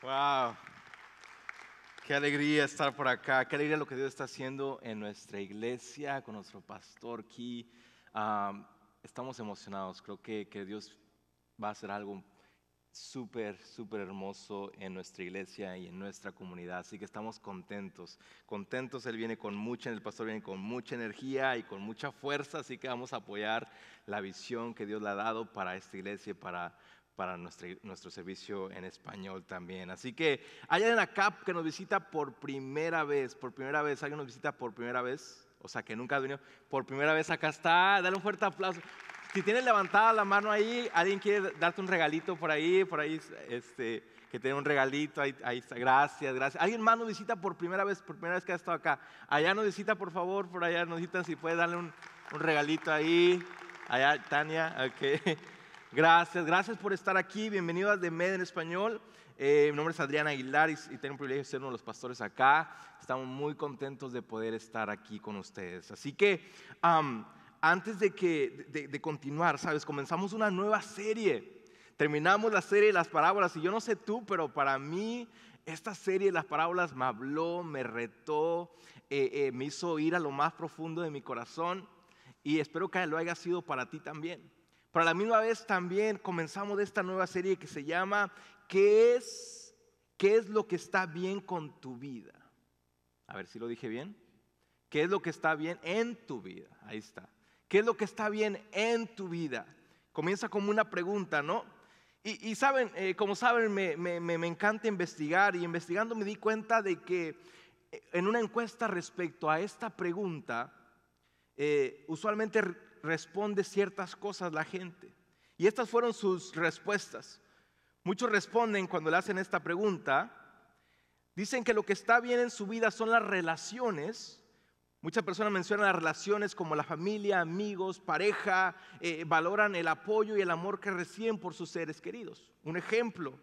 Wow. Qué alegría estar por acá. Qué alegría lo que Dios está haciendo en nuestra iglesia, con nuestro pastor aquí. estamos emocionados. Creo que, Dios va a hacer algo súper, súper hermoso en nuestra iglesia y en nuestra comunidad. Así que estamos contentos. Contentos, Él viene con mucha, el pastor viene con mucha energía y con mucha fuerza. Así que vamos a apoyar la visión que Dios le ha dado para esta iglesia y para para nuestro, nuestro, servicio en español también. Así que hay alguien acá que nos visita por primera vez, por primera vez, alguien nos visita por primera vez, o sea que nunca ha venido, por primera vez acá está, dale un fuerte aplauso. Si tienes levantada la mano ahí, alguien quiere darte un regalito por ahí, por ahí, este, que tiene un regalito, ahí, está, gracias, gracias. Alguien más nos visita por primera vez, por primera vez que ha estado acá. Allá nos visita, por favor, por allá nos visita. si puede, darle un, un regalito ahí. Allá, Tania, ok. Gracias, gracias por estar aquí. bienvenidos de Med en español. Eh, mi nombre es Adriana Aguilar y, tengo el privilegio de ser uno de los pastores acá. Estamos muy contentos de poder estar aquí con ustedes. Así que antes de, que, de, continuar, ¿sabes? Comenzamos una nueva serie. Terminamos la serie de las parábolas y yo no sé tú, pero para mí esta serie de las parábolas me habló, me retó, eh, eh, me hizo ir a lo más profundo de mi corazón y espero que lo haya sido para ti también. Para la misma vez también comenzamos de esta nueva serie que se llama ¿Qué es, qué es lo que está bien con tu vida? A ver si lo dije bien. ¿Qué es lo que está bien en tu vida? Ahí está. ¿Qué es lo que está bien en tu vida? Comienza como una pregunta, ¿no? Y, saben, eh, como saben, me, encanta investigar y investigando me di cuenta de que eh, en una encuesta respecto a esta pregunta, eh, usualmente responde ciertas cosas la gente. Y estas fueron sus respuestas. Muchos responden cuando le hacen esta pregunta. Dicen que lo que está bien en su vida son las relaciones. Muchas personas mencionan las relaciones como la familia, amigos, pareja, eh, valoran el apoyo y el amor que reciben por sus seres queridos. Un ejemplo,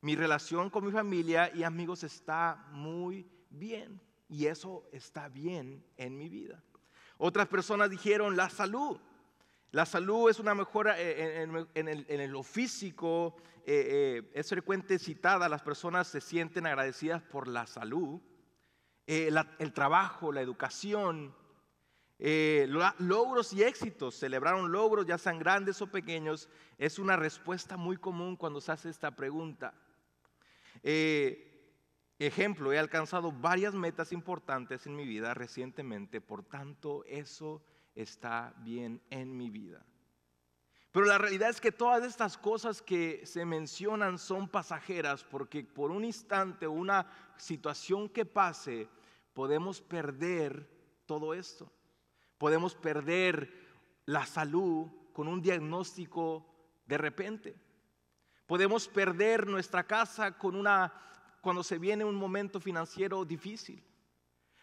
mi relación con mi familia y amigos está muy bien y eso está bien en mi vida. Otras personas dijeron la salud. La salud es una mejora eh, en, lo físico, eh, eh, es frecuente citada, las personas se sienten agradecidas por la salud, el trabajo, la educación, logros y éxitos, celebraron logros, ya sean grandes o pequeños, es una respuesta muy común cuando se hace esta pregunta. Ejemplo, he alcanzado varias metas importantes en mi vida recientemente, por tanto eso está bien en mi vida. Pero la realidad es que todas estas cosas que se mencionan son pasajeras porque por un instante, una situación que pase, podemos perder todo esto. Podemos perder la salud con un diagnóstico de repente. Podemos perder nuestra casa con una cuando se viene un momento financiero difícil.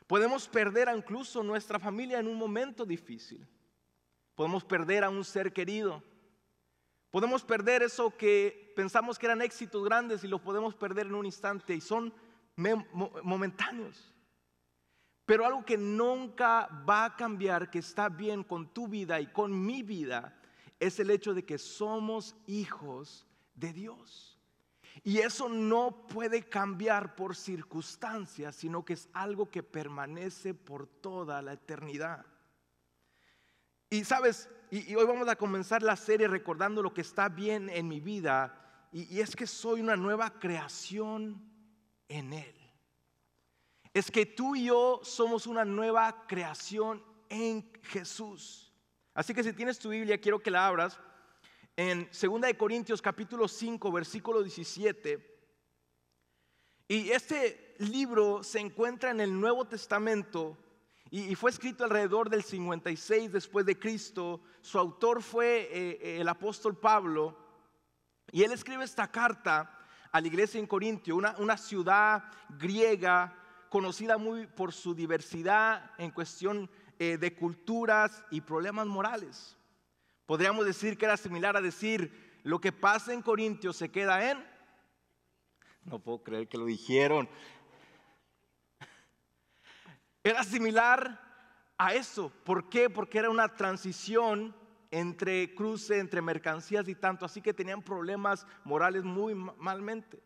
Podemos perder incluso nuestra familia en un momento difícil. Podemos perder a un ser querido. Podemos perder eso que pensamos que eran éxitos grandes y los podemos perder en un instante y son momentáneos. Pero algo que nunca va a cambiar, que está bien con tu vida y con mi vida, es el hecho de que somos hijos de Dios. Y eso no puede cambiar por circunstancias, sino que es algo que permanece por toda la eternidad. Y sabes, y, hoy vamos a comenzar la serie recordando lo que está bien en mi vida, y es que soy una nueva creación en Él. Es que tú y yo somos una nueva creación en Jesús. Así que si tienes tu Biblia, quiero que la abras en de Corintios capítulo 5, versículo 17. Y este libro se encuentra en el Nuevo Testamento y, fue escrito alrededor del 56 después de Cristo. Su autor fue eh, el apóstol Pablo. Y él escribe esta carta a la iglesia en Corintio, una, una ciudad griega conocida muy por su diversidad en cuestión eh, de culturas y problemas morales. Podríamos decir que era similar a decir, lo que pasa en Corintios se queda en... No puedo creer que lo dijeron. Era similar a eso. ¿Por qué? Porque era una transición entre cruce, entre mercancías y tanto. Así que tenían problemas morales muy malmente.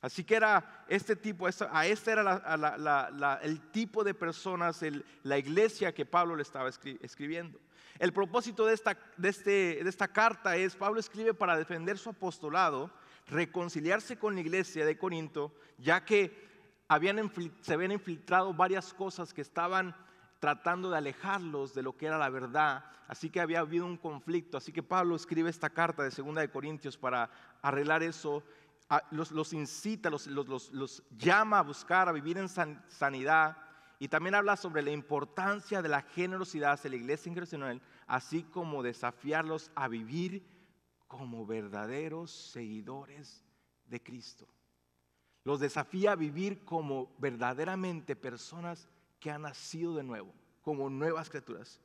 Así que era este tipo, a este era el tipo de personas, la iglesia que Pablo le estaba escribiendo. El propósito de esta, de, este, de esta carta es, Pablo escribe para defender su apostolado, reconciliarse con la iglesia de Corinto, ya que habían, se habían infiltrado varias cosas que estaban tratando de alejarlos de lo que era la verdad. Así que había habido un conflicto. Así que Pablo escribe esta carta de 2 de Corintios para arreglar eso los, incita, los, llama a buscar, a vivir en sanidad. Y también habla sobre la importancia de la generosidad hacia la iglesia internacional, así como desafiarlos a vivir como verdaderos seguidores de Cristo. Los desafía a vivir como verdaderamente personas que han nacido de nuevo, como nuevas criaturas.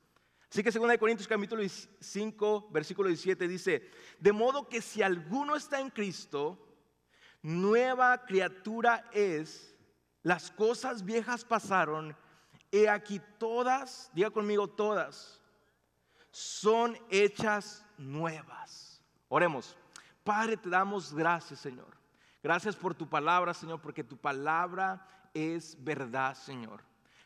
Así que 2 Corintios capítulo 5, versículo 17 dice, de modo que si alguno está en Cristo, nueva criatura es, las cosas viejas pasaron, he aquí todas, diga conmigo todas, son hechas nuevas. Oremos. Padre, te damos gracias, Señor. Gracias por tu palabra, Señor, porque tu palabra es verdad, Señor.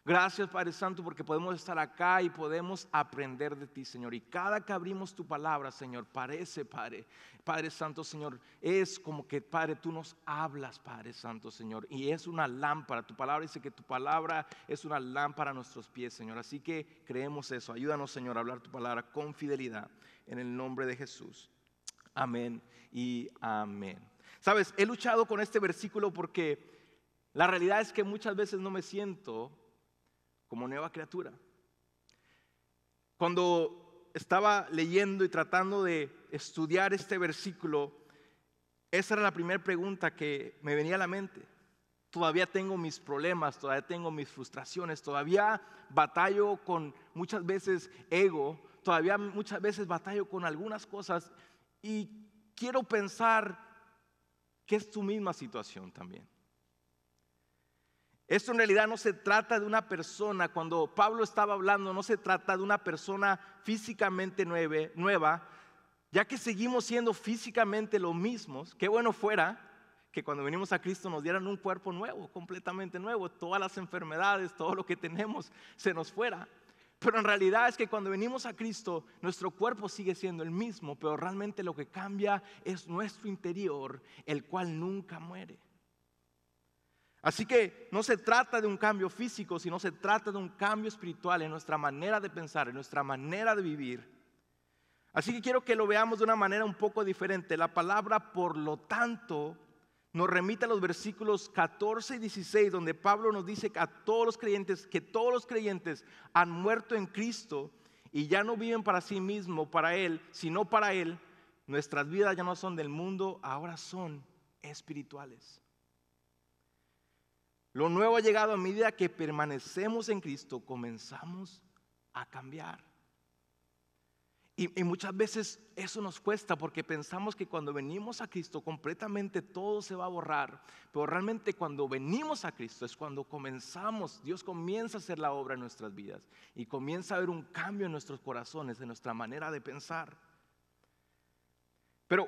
Gracias Padre Santo porque podemos estar acá y podemos aprender de ti, Señor. Y cada que abrimos tu palabra, Señor, parece, Padre, Padre Santo, Señor, es como que, Padre, tú nos hablas, Padre Santo, Señor. Y es una lámpara. Tu palabra dice que tu palabra es una lámpara a nuestros pies, Señor. Así que creemos eso. Ayúdanos, Señor, a hablar tu palabra con fidelidad en el nombre de Jesús. Amén y amén. Sabes, he luchado con este versículo porque la realidad es que muchas veces no me siento como nueva criatura. Cuando estaba leyendo y tratando de estudiar este versículo, esa era la primera pregunta que me venía a la mente. Todavía tengo mis problemas, todavía tengo mis frustraciones, todavía batallo con muchas veces ego, todavía muchas veces batallo con algunas cosas y quiero pensar que es tu misma situación también. Esto en realidad no se trata de una persona, cuando Pablo estaba hablando, no se trata de una persona físicamente nueva, ya que seguimos siendo físicamente los mismos. Qué bueno fuera que cuando venimos a Cristo nos dieran un cuerpo nuevo, completamente nuevo, todas las enfermedades, todo lo que tenemos se nos fuera. Pero en realidad es que cuando venimos a Cristo, nuestro cuerpo sigue siendo el mismo, pero realmente lo que cambia es nuestro interior, el cual nunca muere. Así que no se trata de un cambio físico, sino se trata de un cambio espiritual en nuestra manera de pensar, en nuestra manera de vivir. Así que quiero que lo veamos de una manera un poco diferente. La palabra por lo tanto nos remite a los versículos 14 y 16, donde Pablo nos dice a todos los creyentes que todos los creyentes han muerto en Cristo y ya no viven para sí mismo, para Él, sino para Él. Nuestras vidas ya no son del mundo, ahora son espirituales. Lo nuevo ha llegado a medida que permanecemos en Cristo, comenzamos a cambiar. Y, muchas veces eso nos cuesta porque pensamos que cuando venimos a Cristo completamente todo se va a borrar, pero realmente cuando venimos a Cristo es cuando comenzamos, Dios comienza a hacer la obra en nuestras vidas y comienza a haber un cambio en nuestros corazones, en nuestra manera de pensar. Pero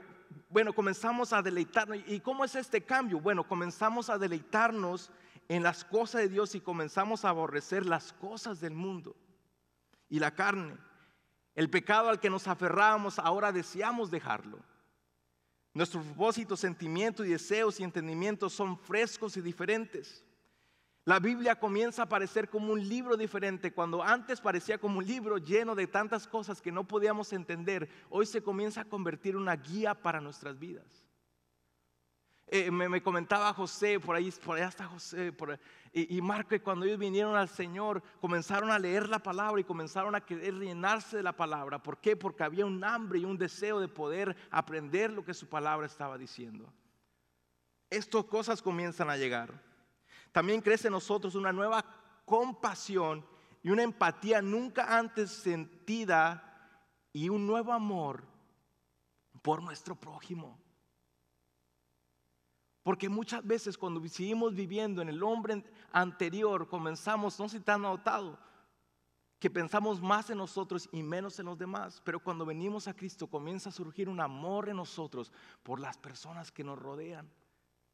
bueno, comenzamos a deleitarnos. ¿Y cómo es este cambio? Bueno, comenzamos a deleitarnos en las cosas de Dios y comenzamos a aborrecer las cosas del mundo y la carne. El pecado al que nos aferrábamos ahora deseamos dejarlo. Nuestros propósitos, sentimientos y deseos y entendimientos son frescos y diferentes. La Biblia comienza a parecer como un libro diferente. Cuando antes parecía como un libro lleno de tantas cosas que no podíamos entender, hoy se comienza a convertir en una guía para nuestras vidas. Eh, me, comentaba José, por ahí, por allá está José, y, y, Marco, y cuando ellos vinieron al Señor, comenzaron a leer la palabra y comenzaron a querer llenarse de la palabra. ¿Por qué? Porque había un hambre y un deseo de poder aprender lo que su palabra estaba diciendo. Estas cosas comienzan a llegar. También crece en nosotros una nueva compasión y una empatía nunca antes sentida y un nuevo amor por nuestro prójimo. Porque muchas veces cuando seguimos viviendo en el hombre anterior, comenzamos, no sé si te han notado, que pensamos más en nosotros y menos en los demás. Pero cuando venimos a Cristo comienza a surgir un amor en nosotros por las personas que nos rodean,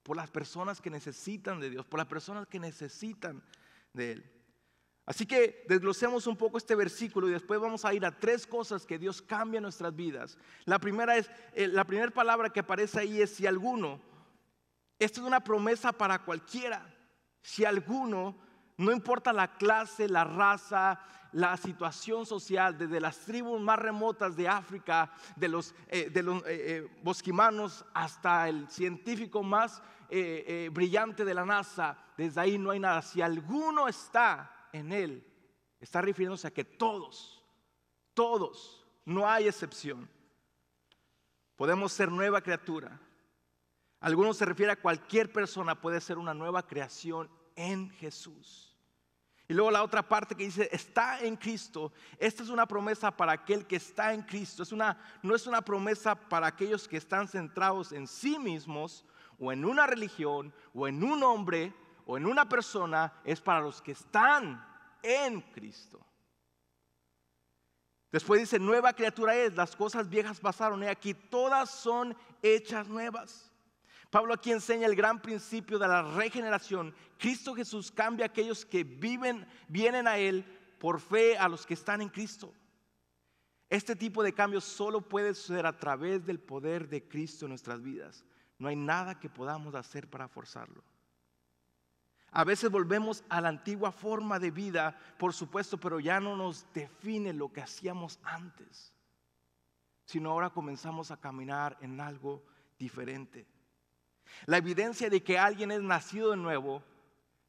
por las personas que necesitan de Dios, por las personas que necesitan de Él. Así que desglosemos un poco este versículo y después vamos a ir a tres cosas que Dios cambia en nuestras vidas. La primera es, eh, la primera palabra que aparece ahí es si alguno, esta es una promesa para cualquiera. Si alguno, no importa la clase, la raza, la situación social, desde las tribus más remotas de África, de los, eh, de los eh, eh, bosquimanos hasta el científico más brillante de la NASA, desde ahí no hay nada. Si alguno está en él, está refiriéndose a que todos, todos, no hay excepción. Podemos ser nueva criatura. Algunos se refieren a cualquier persona puede ser una nueva creación en Jesús. Y luego la otra parte que dice, está en Cristo. Esta es una promesa para aquel que está en Cristo. no es una promesa para aquellos que están centrados en sí mismos o en una religión o en un hombre o en una persona. Es para los que están en Cristo. Después dice, nueva criatura es, las cosas viejas pasaron. he aquí todas son hechas nuevas. Pablo aquí enseña el gran principio de la regeneración. Cristo Jesús cambia a aquellos que viven, vienen a Él por fe a los que están en Cristo. Este tipo de cambios solo puede suceder a través del poder de Cristo en nuestras vidas. No hay nada que podamos hacer para forzarlo. A veces volvemos a la antigua forma de vida, por supuesto, pero ya no nos define lo que hacíamos antes, sino ahora comenzamos a caminar en algo diferente. La evidencia de que alguien es nacido de nuevo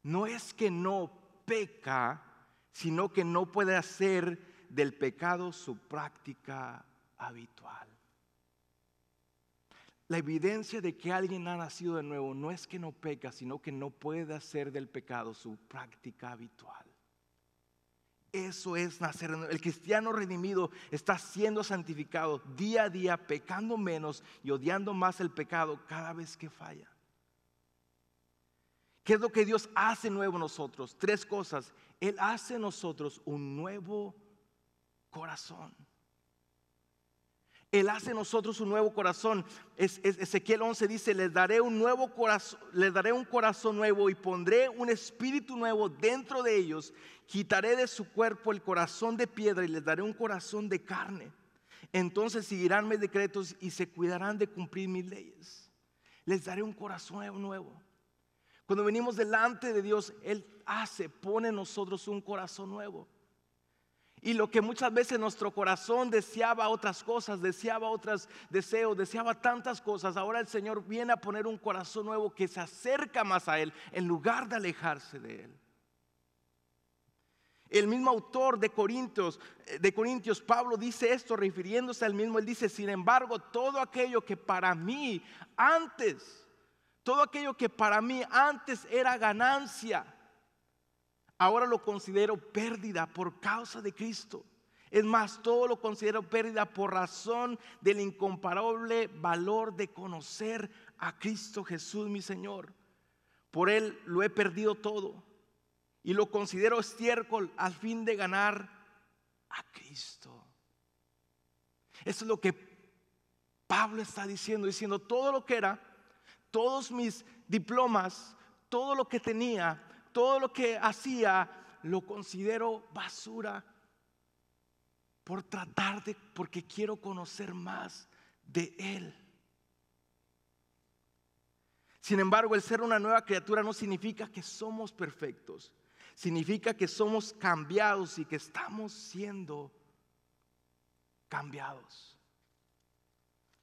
no es que no peca, sino que no puede hacer del pecado su práctica habitual. La evidencia de que alguien ha nacido de nuevo no es que no peca, sino que no puede hacer del pecado su práctica habitual. Eso es nacer. El cristiano redimido está siendo santificado día a día, pecando menos y odiando más el pecado cada vez que falla. ¿Qué es lo que Dios hace nuevo en nosotros? Tres cosas. Él hace en nosotros un nuevo corazón. Él hace en nosotros un nuevo corazón. Es, Ezequiel 11 dice, les daré, un nuevo corazón, les daré un corazón nuevo y pondré un espíritu nuevo dentro de ellos. Quitaré de su cuerpo el corazón de piedra y les daré un corazón de carne. Entonces seguirán mis decretos y se cuidarán de cumplir mis leyes. Les daré un corazón nuevo. Cuando venimos delante de Dios, Él hace, pone en nosotros un corazón nuevo. Y lo que muchas veces nuestro corazón deseaba otras cosas, deseaba otros deseos, deseaba tantas cosas, ahora el Señor viene a poner un corazón nuevo que se acerca más a Él en lugar de alejarse de Él. El mismo autor de Corintios, eh, de Corintios, Pablo dice esto refiriéndose al mismo, él dice, sin embargo, todo aquello que para mí antes, todo aquello que para mí antes era ganancia, ahora lo considero pérdida por causa de Cristo. Es más, todo lo considero pérdida por razón del incomparable valor de conocer a Cristo Jesús, mi Señor. Por Él lo he perdido todo y lo considero estiércol al fin de ganar a Cristo. Eso es lo que Pablo está diciendo, diciendo todo lo que era, todos mis diplomas, todo lo que tenía, todo lo que hacía lo considero basura por tratar de, porque quiero conocer más de Él. Sin embargo, el ser una nueva criatura no significa que somos perfectos, significa que somos cambiados y que estamos siendo cambiados.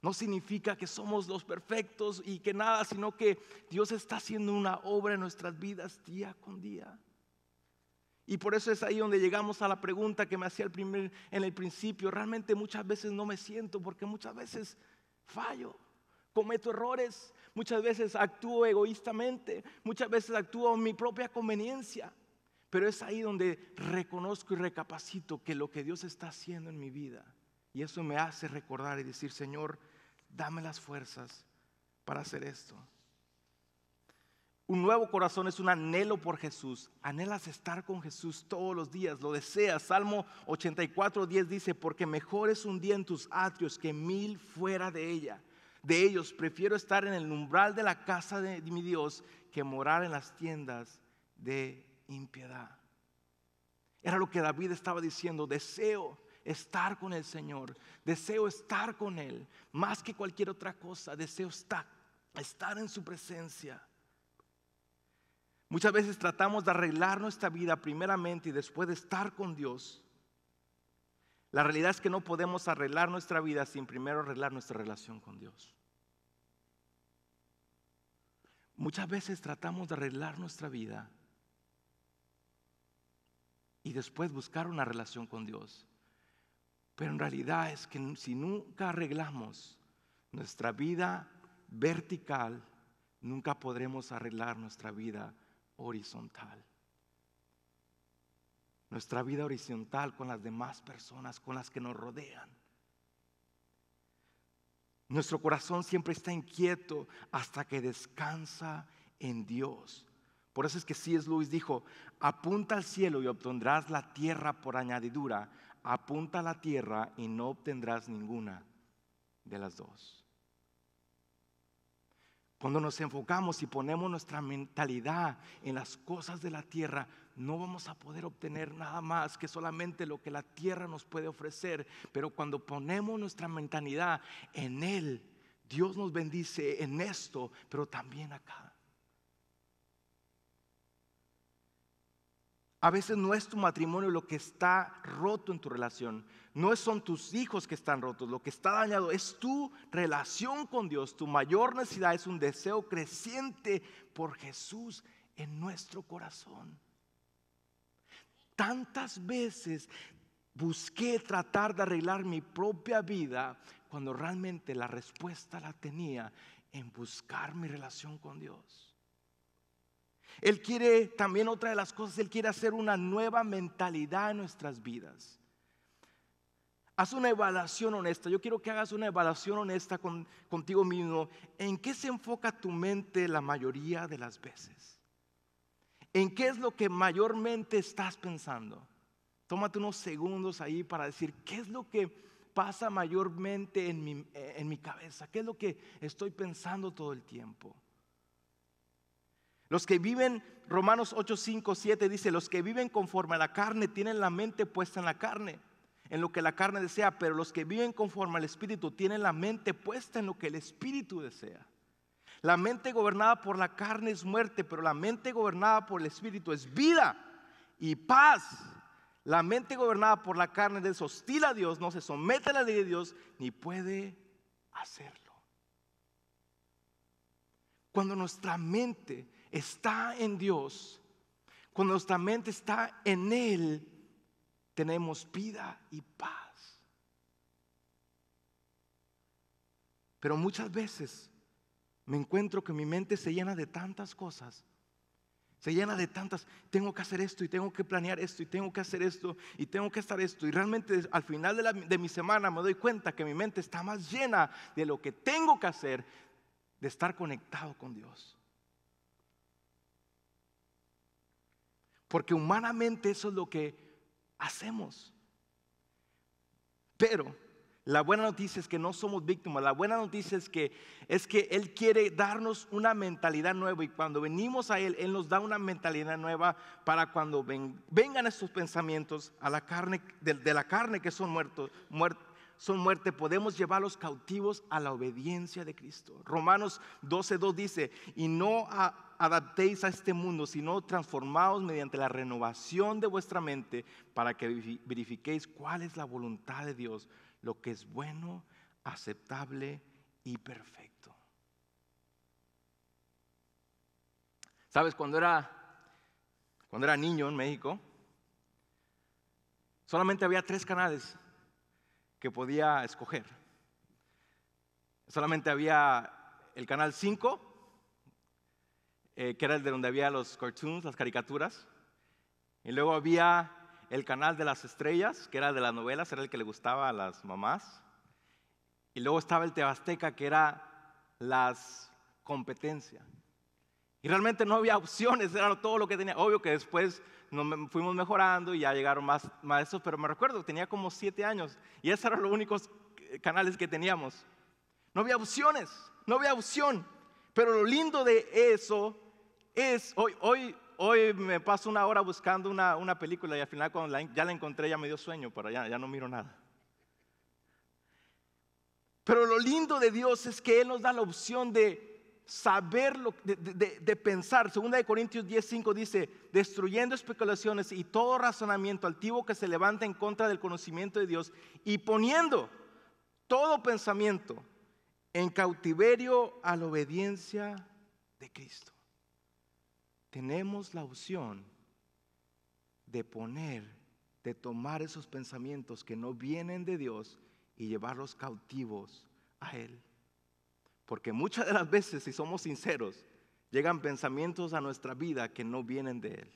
No significa que somos los perfectos y que nada, sino que Dios está haciendo una obra en nuestras vidas día con día. Y por eso es ahí donde llegamos a la pregunta que me hacía el primer, en el principio. Realmente muchas veces no me siento porque muchas veces fallo, cometo errores, muchas veces actúo egoístamente, muchas veces actúo a mi propia conveniencia. Pero es ahí donde reconozco y recapacito que lo que Dios está haciendo en mi vida. Y eso me hace recordar y decir, Señor, dame las fuerzas para hacer esto. Un nuevo corazón es un anhelo por Jesús. Anhelas estar con Jesús todos los días, lo deseas. Salmo 84, 10 dice, porque mejor es un día en tus atrios que mil fuera de ella. De ellos prefiero estar en el umbral de la casa de mi Dios que morar en las tiendas de impiedad. Era lo que David estaba diciendo, deseo estar con el Señor, deseo estar con Él, más que cualquier otra cosa, deseo estar, estar en su presencia. Muchas veces tratamos de arreglar nuestra vida primeramente y después de estar con Dios. La realidad es que no podemos arreglar nuestra vida sin primero arreglar nuestra relación con Dios. Muchas veces tratamos de arreglar nuestra vida y después buscar una relación con Dios. Pero en realidad es que si nunca arreglamos nuestra vida vertical, nunca podremos arreglar nuestra vida horizontal. Nuestra vida horizontal con las demás personas, con las que nos rodean. Nuestro corazón siempre está inquieto hasta que descansa en Dios. Por eso es que es Luis dijo, apunta al cielo y obtendrás la tierra por añadidura, apunta a la tierra y no obtendrás ninguna de las dos. Cuando nos enfocamos y ponemos nuestra mentalidad en las cosas de la tierra, no vamos a poder obtener nada más que solamente lo que la tierra nos puede ofrecer. Pero cuando ponemos nuestra mentalidad en Él, Dios nos bendice en esto, pero también acá. A veces no es tu matrimonio lo que está roto en tu relación. No son tus hijos que están rotos. Lo que está dañado es tu relación con Dios. Tu mayor necesidad es un deseo creciente por Jesús en nuestro corazón. Tantas veces busqué tratar de arreglar mi propia vida cuando realmente la respuesta la tenía en buscar mi relación con Dios. Él quiere, también otra de las cosas, Él quiere hacer una nueva mentalidad en nuestras vidas. Haz una evaluación honesta. Yo quiero que hagas una evaluación honesta contigo mismo. ¿En qué se enfoca tu mente la mayoría de las veces? ¿En qué es lo que mayormente estás pensando? Tómate unos segundos ahí para decir, ¿qué es lo que pasa mayormente en mi, en mi cabeza? ¿Qué es lo que estoy pensando todo el tiempo? Los que viven, Romanos 8, 5, 7 dice, los que viven conforme a la carne tienen la mente puesta en la carne, en lo que la carne desea, pero los que viven conforme al Espíritu tienen la mente puesta en lo que el Espíritu desea. La mente gobernada por la carne es muerte, pero la mente gobernada por el Espíritu es vida y paz. La mente gobernada por la carne es hostil a Dios, no se somete a la ley de Dios, ni puede hacerlo. Cuando nuestra mente está en Dios, cuando nuestra mente está en Él, tenemos vida y paz. Pero muchas veces me encuentro que mi mente se llena de tantas cosas. Se llena de tantas, tengo que hacer esto y tengo que planear esto y tengo que hacer esto y tengo que estar esto. Y realmente al final de, de mi semana me doy cuenta que mi mente está más llena de lo que tengo que hacer, de estar conectado con Dios. porque humanamente eso es lo que hacemos. Pero la buena noticia es que no somos víctimas, la buena noticia es que, es que Él quiere darnos una mentalidad nueva y cuando venimos a Él, Él nos da una mentalidad nueva para cuando vengan estos pensamientos a la carne, de, la carne que son muertos, son muerte, podemos llevar los cautivos a la obediencia de Cristo. Romanos 12.2 dice, y no a, adaptéis a este mundo, sino transformados mediante la renovación de vuestra mente para que verifiquéis cuál es la voluntad de Dios, lo que es bueno, aceptable y perfecto. Sabes, cuando era, cuando era niño en México, solamente había tres canales que podía escoger. Solamente había el canal 5, eh, que era el de donde había los cartoons, las caricaturas. Y luego había el canal de las estrellas, que era de las novelas, era el que le gustaba a las mamás. Y luego estaba el Tebasteca, que era las competencias. Y realmente no había opciones, era todo lo que tenía. Obvio que después nos fuimos mejorando y ya llegaron más maestros, pero me recuerdo, tenía como siete años y esos eran los únicos canales que teníamos. No había opciones, no había opción. Pero lo lindo de eso es, hoy, hoy, hoy me paso una hora buscando una, película y al final cuando ya la encontré ya me dio sueño, pero ya, ya no miro nada. Pero lo lindo de Dios es que Él nos da la opción de saber, de, de, pensar. Segunda de Corintios 10.5 dice, destruyendo especulaciones y todo razonamiento altivo que se levanta en contra del conocimiento de Dios y poniendo todo pensamiento en cautiverio a la obediencia de Cristo tenemos la opción de poner, de tomar esos pensamientos que no vienen de Dios y llevarlos cautivos a Él. Porque muchas de las veces, si somos sinceros, llegan pensamientos a nuestra vida que no vienen de Él.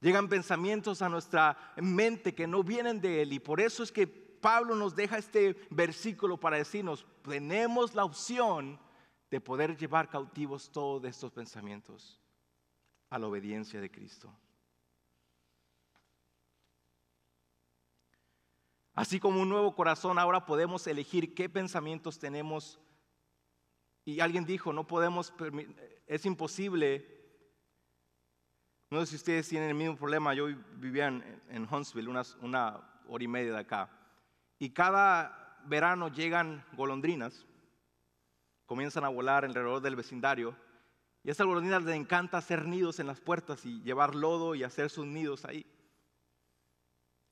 Llegan pensamientos a nuestra mente que no vienen de Él. Y por eso es que Pablo nos deja este versículo para decirnos, tenemos la opción de poder llevar cautivos todos estos pensamientos a la obediencia de Cristo. Así como un nuevo corazón, ahora podemos elegir qué pensamientos tenemos. Y alguien dijo, no podemos, es imposible. No sé si ustedes tienen el mismo problema. Yo vivía en, Huntsville, una hora y media de acá. Y cada verano llegan golondrinas comienzan a volar alrededor del vecindario. Y a esas golondrinas les encanta hacer nidos en las puertas y llevar lodo y hacer sus nidos ahí.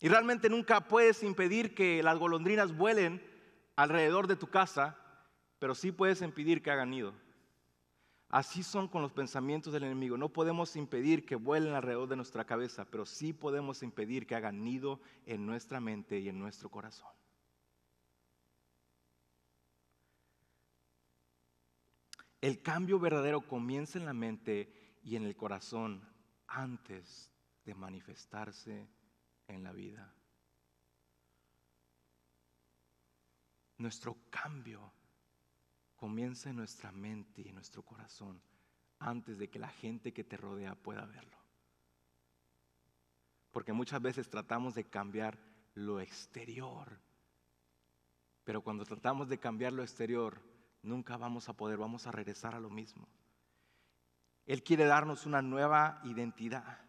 Y realmente nunca puedes impedir que las golondrinas vuelen alrededor de tu casa, pero sí puedes impedir que hagan nido. Así son con los pensamientos del enemigo. No podemos impedir que vuelen alrededor de nuestra cabeza, pero sí podemos impedir que hagan nido en nuestra mente y en nuestro corazón. El cambio verdadero comienza en la mente y en el corazón antes de manifestarse en la vida. Nuestro cambio comienza en nuestra mente y en nuestro corazón antes de que la gente que te rodea pueda verlo. Porque muchas veces tratamos de cambiar lo exterior, pero cuando tratamos de cambiar lo exterior, nunca vamos a poder, vamos a regresar a lo mismo. Él quiere darnos una nueva identidad.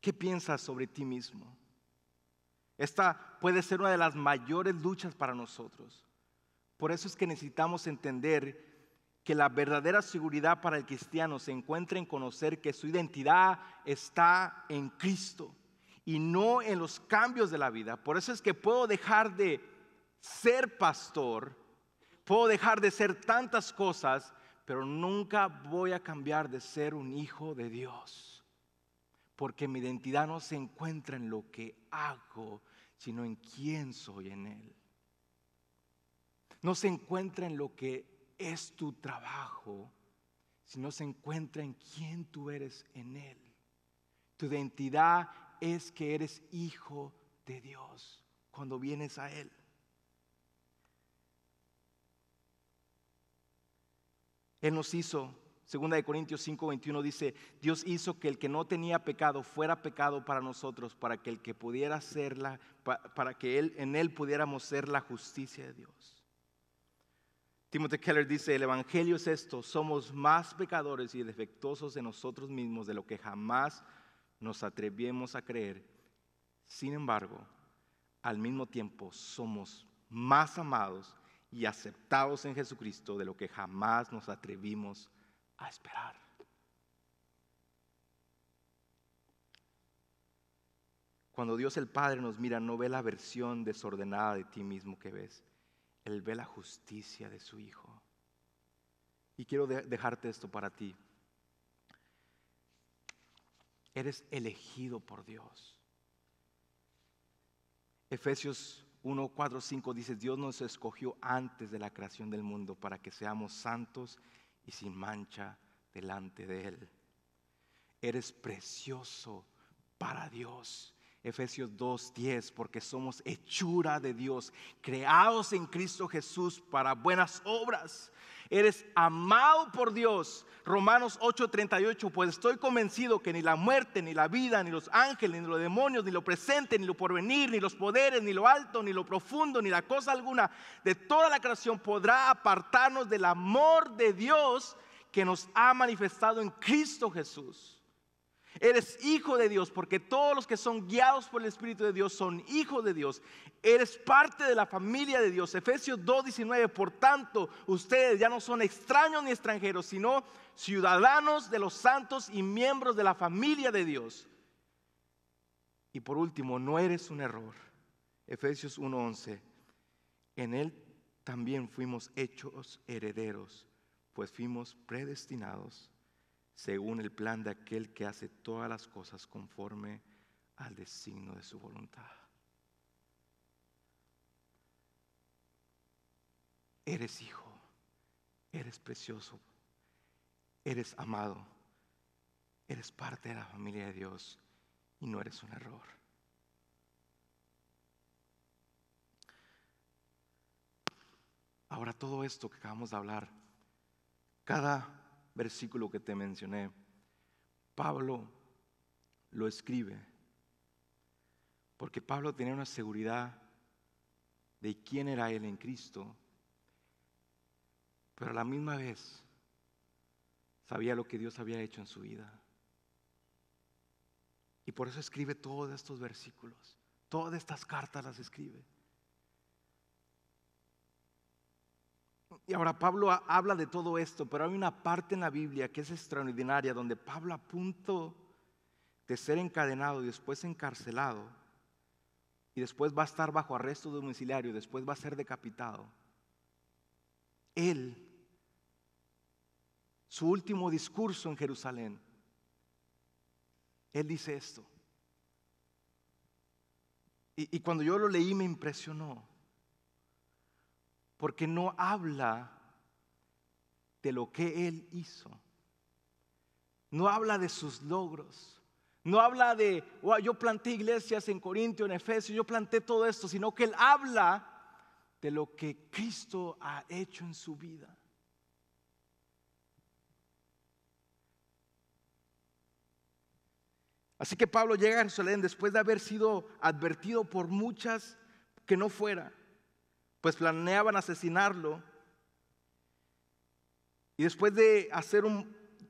¿Qué piensas sobre ti mismo? Esta puede ser una de las mayores luchas para nosotros. Por eso es que necesitamos entender que la verdadera seguridad para el cristiano se encuentra en conocer que su identidad está en Cristo y no en los cambios de la vida. Por eso es que puedo dejar de ser pastor, puedo dejar de ser tantas cosas, pero nunca voy a cambiar de ser un hijo de Dios. Porque mi identidad no se encuentra en lo que hago, sino en quién soy en Él. No se encuentra en lo que es tu trabajo, sino se encuentra en quién tú eres en Él. Tu identidad es que eres hijo de Dios cuando vienes a Él. Él nos hizo, 2 de Corintios 5, 21 dice, Dios hizo que el que no tenía pecado fuera pecado para nosotros, para que el que pudiera ser para que él, en él pudiéramos ser la justicia de Dios. Timothy Keller dice, el Evangelio es esto, somos más pecadores y defectuosos de nosotros mismos de lo que jamás nos atrevimos a creer. Sin embargo, al mismo tiempo somos más amados y aceptados en Jesucristo de lo que jamás nos atrevimos a esperar. Cuando Dios el Padre nos mira, no ve la versión desordenada de ti mismo que ves, Él ve la justicia de su Hijo. Y quiero dejarte esto para ti. Eres elegido por Dios. Efesios 1, 4, 5 dice, Dios nos escogió antes de la creación del mundo para que seamos santos y sin mancha delante de Él. Eres precioso para Dios. Efesios 2.10, porque somos hechura de Dios, creados en Cristo Jesús para buenas obras. Eres amado por Dios. Romanos 8:38, pues estoy convencido que ni la muerte, ni la vida, ni los ángeles, ni los demonios, ni lo presente, ni lo porvenir, ni los poderes, ni lo alto, ni lo profundo, ni la cosa alguna de toda la creación podrá apartarnos del amor de Dios que nos ha manifestado en Cristo Jesús. Eres hijo de Dios porque todos los que son guiados por el Espíritu de Dios son hijos de Dios. Eres parte de la familia de Dios. Efesios 2.19, por tanto, ustedes ya no son extraños ni extranjeros, sino ciudadanos de los santos y miembros de la familia de Dios. Y por último, no eres un error. Efesios 1.11, en Él también fuimos hechos herederos, pues fuimos predestinados según el plan de aquel que hace todas las cosas conforme al designio de su voluntad. Eres hijo, eres precioso, eres amado, eres parte de la familia de Dios y no eres un error. Ahora todo esto que acabamos de hablar, cada versículo que te mencioné, Pablo lo escribe porque Pablo tenía una seguridad de quién era él en Cristo, pero a la misma vez sabía lo que Dios había hecho en su vida. Y por eso escribe todos estos versículos, todas estas cartas las escribe. Y ahora Pablo habla de todo esto, pero hay una parte en la Biblia que es extraordinaria, donde Pablo a punto de ser encadenado y después encarcelado, y después va a estar bajo arresto domiciliario, después va a ser decapitado. Él, su último discurso en Jerusalén, él dice esto. Y, y cuando yo lo leí me impresionó porque no habla de lo que Él hizo. No habla de sus logros. No habla de, yo planté iglesias en Corintio, en Efesio, yo planté todo esto, sino que Él habla de lo que Cristo ha hecho en su vida. Así que Pablo llega a Jerusalén después de haber sido advertido por muchas que no fuera pues planeaban asesinarlo. Y después de hacer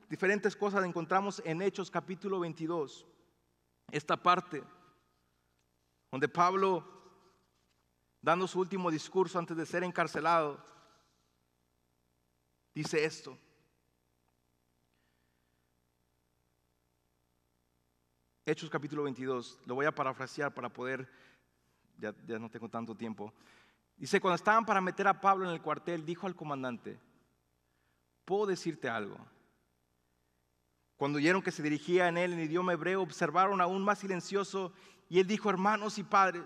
diferentes cosas, encontramos en Hechos capítulo 22, esta parte, donde Pablo, dando su último discurso antes de ser encarcelado, dice esto. Hechos capítulo 22, lo voy a parafrasear para poder, ya, ya no tengo tanto tiempo, Dice, cuando estaban para meter a Pablo en el cuartel, dijo al comandante, puedo decirte algo. Cuando oyeron que se dirigía en él en idioma hebreo, observaron aún más silencioso y él dijo, hermanos y padres,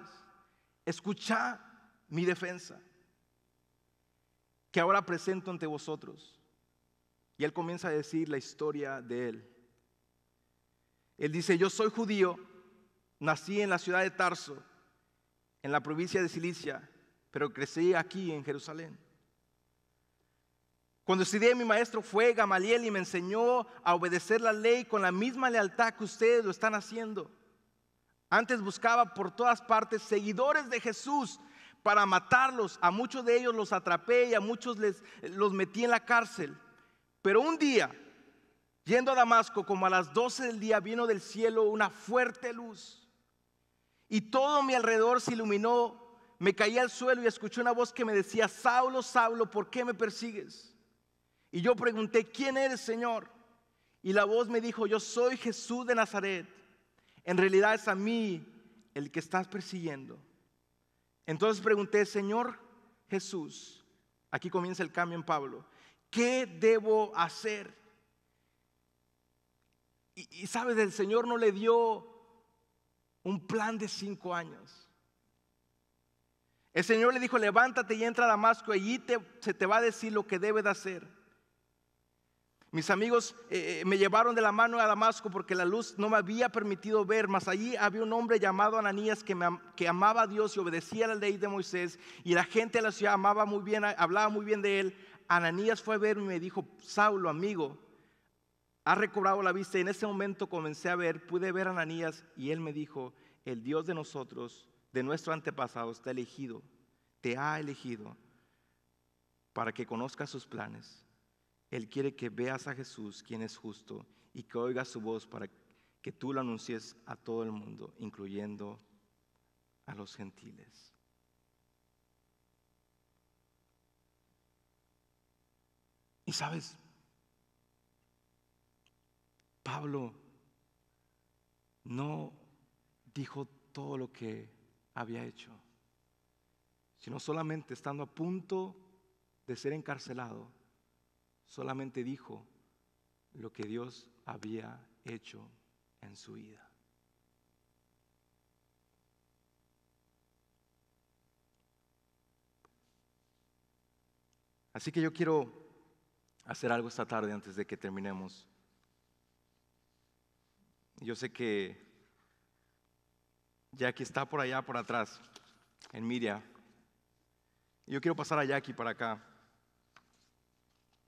escuchad mi defensa, que ahora presento ante vosotros. Y él comienza a decir la historia de él. Él dice, yo soy judío, nací en la ciudad de Tarso, en la provincia de Cilicia pero crecí aquí en Jerusalén. Cuando estudié, mi maestro fue Gamaliel y me enseñó a obedecer la ley con la misma lealtad que ustedes lo están haciendo. Antes buscaba por todas partes seguidores de Jesús para matarlos. A muchos de ellos los atrapé y a muchos les, los metí en la cárcel. Pero un día, yendo a Damasco, como a las 12 del día, vino del cielo una fuerte luz. Y todo mi alrededor se iluminó me caí al suelo y escuché una voz que me decía, Saulo, Saulo, ¿por qué me persigues? Y yo pregunté, ¿quién eres, Señor? Y la voz me dijo, yo soy Jesús de Nazaret. En realidad es a mí el que estás persiguiendo. Entonces pregunté, Señor Jesús, aquí comienza el cambio en Pablo, ¿qué debo hacer? Y, sabes, el Señor no le dio un plan de cinco años. El Señor le dijo, levántate y entra a Damasco, allí te, se te va a decir lo que debe de hacer. Mis amigos eh, eh, me llevaron de la mano a Damasco porque la luz no me había permitido ver, mas allí había un hombre llamado Ananías que, amaba a Dios y obedecía la ley de Moisés, y la gente de la ciudad amaba muy bien, hablaba muy bien de él. Ananías fue a verme y me dijo, Saulo, amigo, ha recobrado la vista. Y en ese momento comencé a ver, pude ver a Ananías y él me dijo, el Dios de nosotros de nuestro antepasado está elegido, te ha elegido para que conozcas sus planes. Él quiere que veas a Jesús, quien es justo, y que oigas su voz para que tú lo anuncies a todo el mundo, incluyendo a los gentiles. Y sabes, Pablo no dijo todo lo que había hecho, sino solamente estando a punto de ser encarcelado, solamente dijo lo que Dios había hecho en su vida. Así que yo quiero hacer algo esta tarde antes de que terminemos. Yo sé que Jackie está por allá, por atrás, en Miria. Yo quiero pasar a Jackie para acá.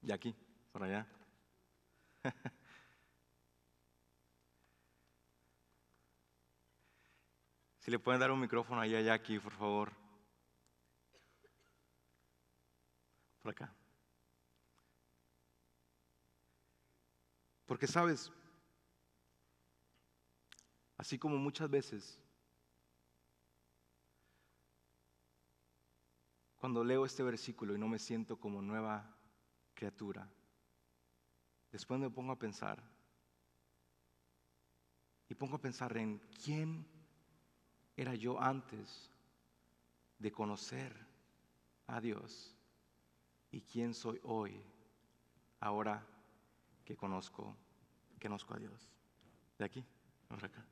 Jackie, por allá. si le pueden dar un micrófono ahí a Jackie, por favor. Por acá. Porque sabes, así como muchas veces cuando leo este versículo y no me siento como nueva criatura, después me pongo a pensar y pongo a pensar en quién era yo antes de conocer a Dios y quién soy hoy, ahora que conozco, que conozco a Dios. De aquí, vamos acá.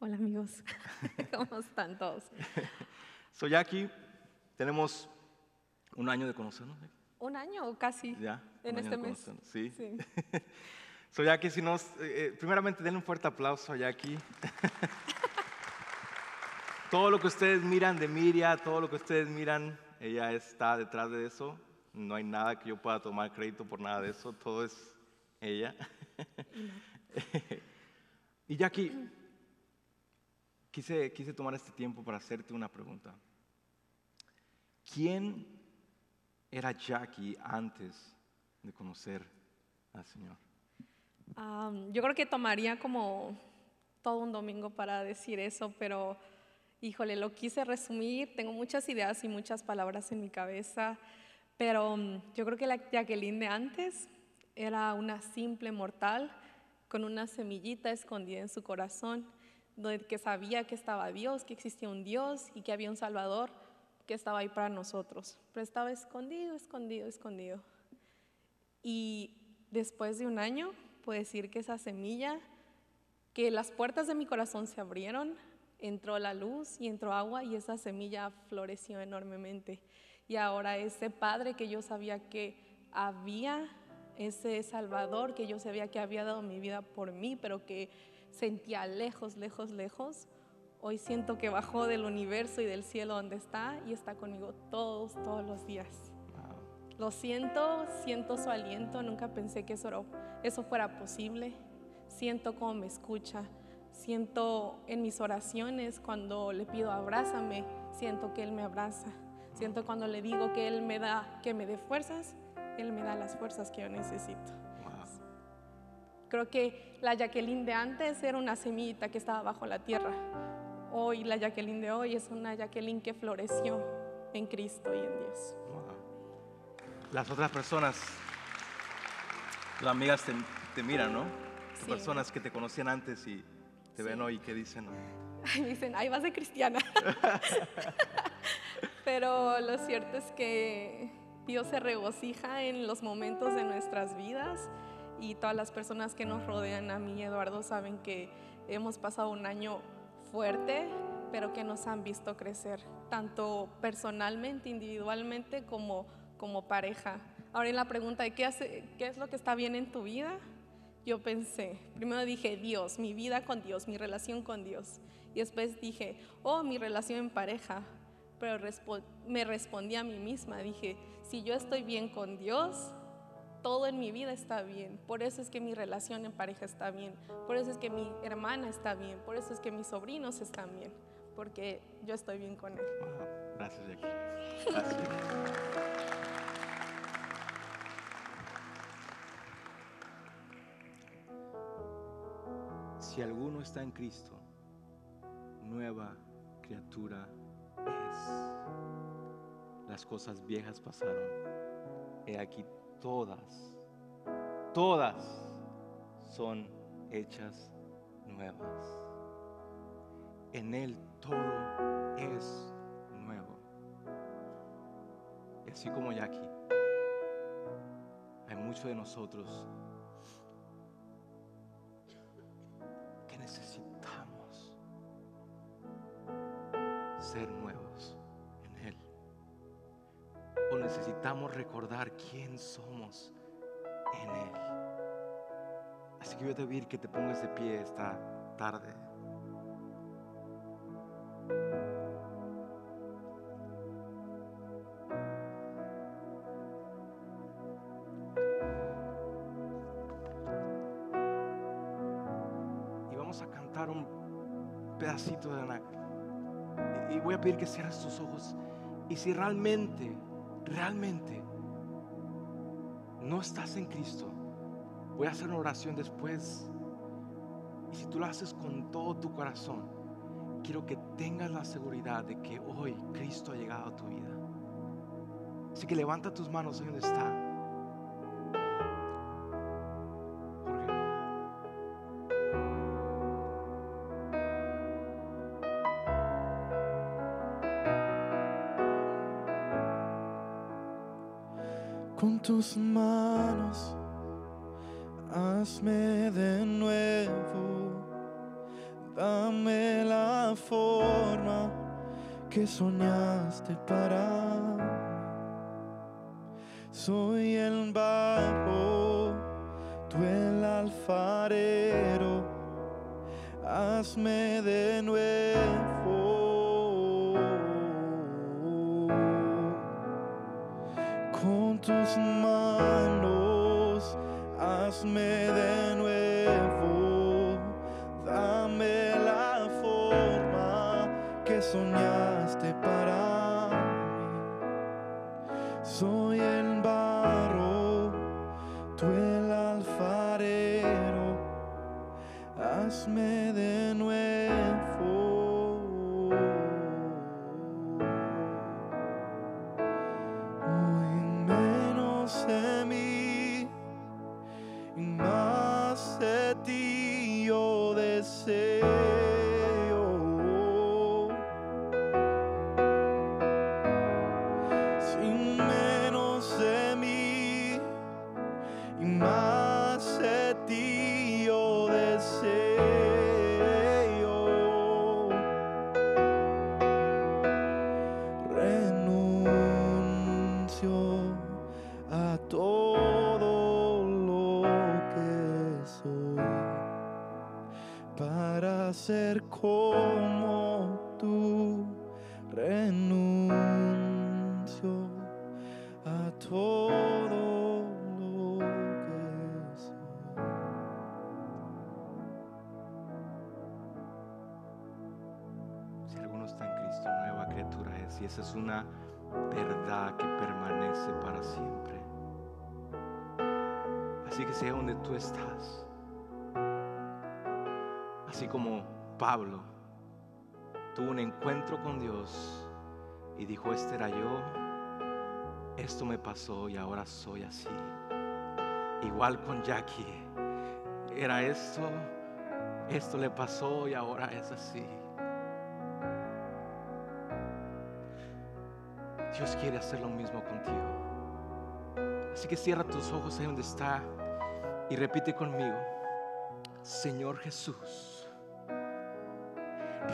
Hola amigos, ¿cómo están todos? Soy aquí tenemos un año de conocernos. Un año o casi. Ya. En este mes. Sí. sí. soy aquí, si nos, eh, eh, primeramente denle un fuerte aplauso a Jackie. todo lo que ustedes miran de Miria, todo lo que ustedes miran, ella está detrás de eso. No hay nada que yo pueda tomar crédito por nada de eso, todo es ella. y Jackie, quise, quise tomar este tiempo para hacerte una pregunta. ¿Quién era Jackie antes de conocer al Señor? Um, yo creo que tomaría como todo un domingo para decir eso, pero híjole, lo quise resumir. Tengo muchas ideas y muchas palabras en mi cabeza, pero um, yo creo que la Jacqueline de antes era una simple mortal con una semillita escondida en su corazón que sabía que estaba Dios, que existía un Dios y que había un Salvador que estaba ahí para nosotros. Pero estaba escondido, escondido, escondido. Y después de un año, puedo decir que esa semilla, que las puertas de mi corazón se abrieron, entró la luz y entró agua y esa semilla floreció enormemente. Y ahora ese Padre que yo sabía que había, ese Salvador que yo sabía que había dado mi vida por mí, pero que sentía lejos, lejos, lejos, hoy siento que bajó del universo y del cielo donde está y está conmigo todos, todos los días. Lo siento, siento su aliento, nunca pensé que eso, eso fuera posible. Siento cómo me escucha, siento en mis oraciones cuando le pido abrázame, siento que Él me abraza. Siento cuando le digo que Él me da, que me dé fuerzas, Él me da las fuerzas que yo necesito. Creo que la Jacqueline de antes era una semita que estaba bajo la tierra. Hoy la Jacqueline de hoy es una Jacqueline que floreció en Cristo y en Dios. Las otras personas, las amigas te, miran, ¿no? Personas que te conocían antes y te ven hoy, ¿qué dicen? dicen, ay, vas de cristiana. Pero lo cierto es que Dios se regocija en los momentos de nuestras vidas y todas las personas que nos rodean a mí Eduardo saben que hemos pasado un año fuerte, pero que nos han visto crecer, tanto personalmente, individualmente, como, como pareja. Ahora en la pregunta de ¿qué, hace, qué es lo que está bien en tu vida, yo pensé, primero dije Dios, mi vida con Dios, mi relación con Dios. Y después dije, oh, mi relación en pareja. Pero me respondí a mí misma, dije, si yo estoy bien con Dios, todo en mi vida está bien, por eso es que mi relación en pareja está bien, por eso es que mi hermana está bien, por eso es que mis sobrinos están bien, porque yo estoy bien con él. Gracias, Jackie. Gracias. si alguno está en Cristo, nueva criatura es. Las cosas viejas pasaron. He aquí todas, todas son hechas nuevas. En Él todo es nuevo. Y así como ya aquí, hay muchos de nosotros que necesitamos. necesitamos recordar quién somos en Él. Así que voy a pedir que te pongas de pie esta tarde. Y vamos a cantar un pedacito de anac. Y voy a pedir que cierres tus ojos. Y si realmente realmente no estás en Cristo, voy a hacer una oración después. Y si tú lo haces con todo tu corazón, quiero que tengas la seguridad de que hoy Cristo ha llegado a tu vida. Así que levanta tus manos ahí donde está. con tus manos, hazme de nuevo, dame la forma que soñaste. esa es una verdad que permanece para siempre. Así que sea donde tú estás, así como Pablo tuvo un encuentro con Dios y dijo, este era yo, esto me pasó y ahora soy así. Igual con Jackie, era esto, esto le pasó y ahora es así. Dios quiere hacer lo mismo contigo. Así que cierra tus ojos ahí donde está y repite conmigo, Señor Jesús,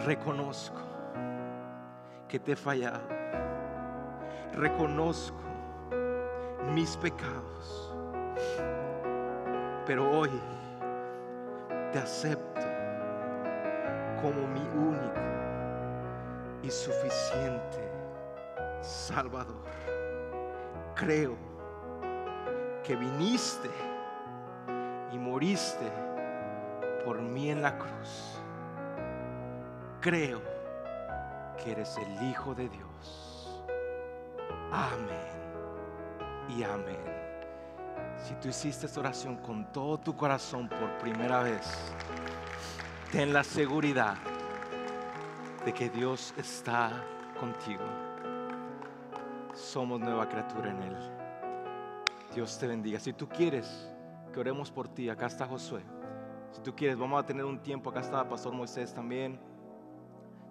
reconozco que te he fallado, reconozco mis pecados, pero hoy te acepto como mi único y suficiente Salvador. Creo que viniste y moriste por mí en la cruz. Creo que eres el Hijo de Dios. Amén y amén. Si tú hiciste esta oración con todo tu corazón por primera vez, ten la seguridad de que Dios está contigo somos nueva criatura en Él. Dios te bendiga. Si tú quieres que oremos por ti, acá está Josué. Si tú quieres, vamos a tener un tiempo, acá está Pastor Moisés también.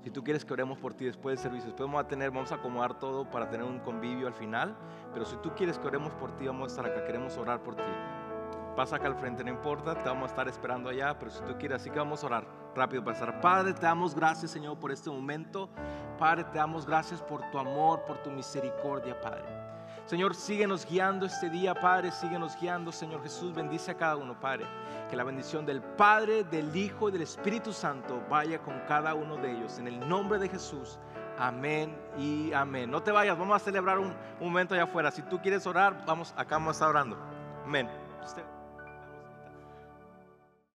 Si tú quieres que oremos por ti después del servicio, después vamos a tener, vamos a acomodar todo para tener un convivio al final. Pero si tú quieres que oremos por ti, vamos a estar acá, queremos orar por ti vas acá al frente, no importa, te vamos a estar esperando allá, pero si tú quieres, así que vamos a orar rápido para estar. Padre, te damos gracias, Señor, por este momento. Padre, te damos gracias por tu amor, por tu misericordia, Padre. Señor, síguenos guiando este día, Padre, síguenos guiando, Señor Jesús, bendice a cada uno, Padre. Que la bendición del Padre, del Hijo y del Espíritu Santo vaya con cada uno de ellos. En el nombre de Jesús, amén y amén. No te vayas, vamos a celebrar un, un momento allá afuera. Si tú quieres orar, vamos, acá vamos a estar orando. Amén.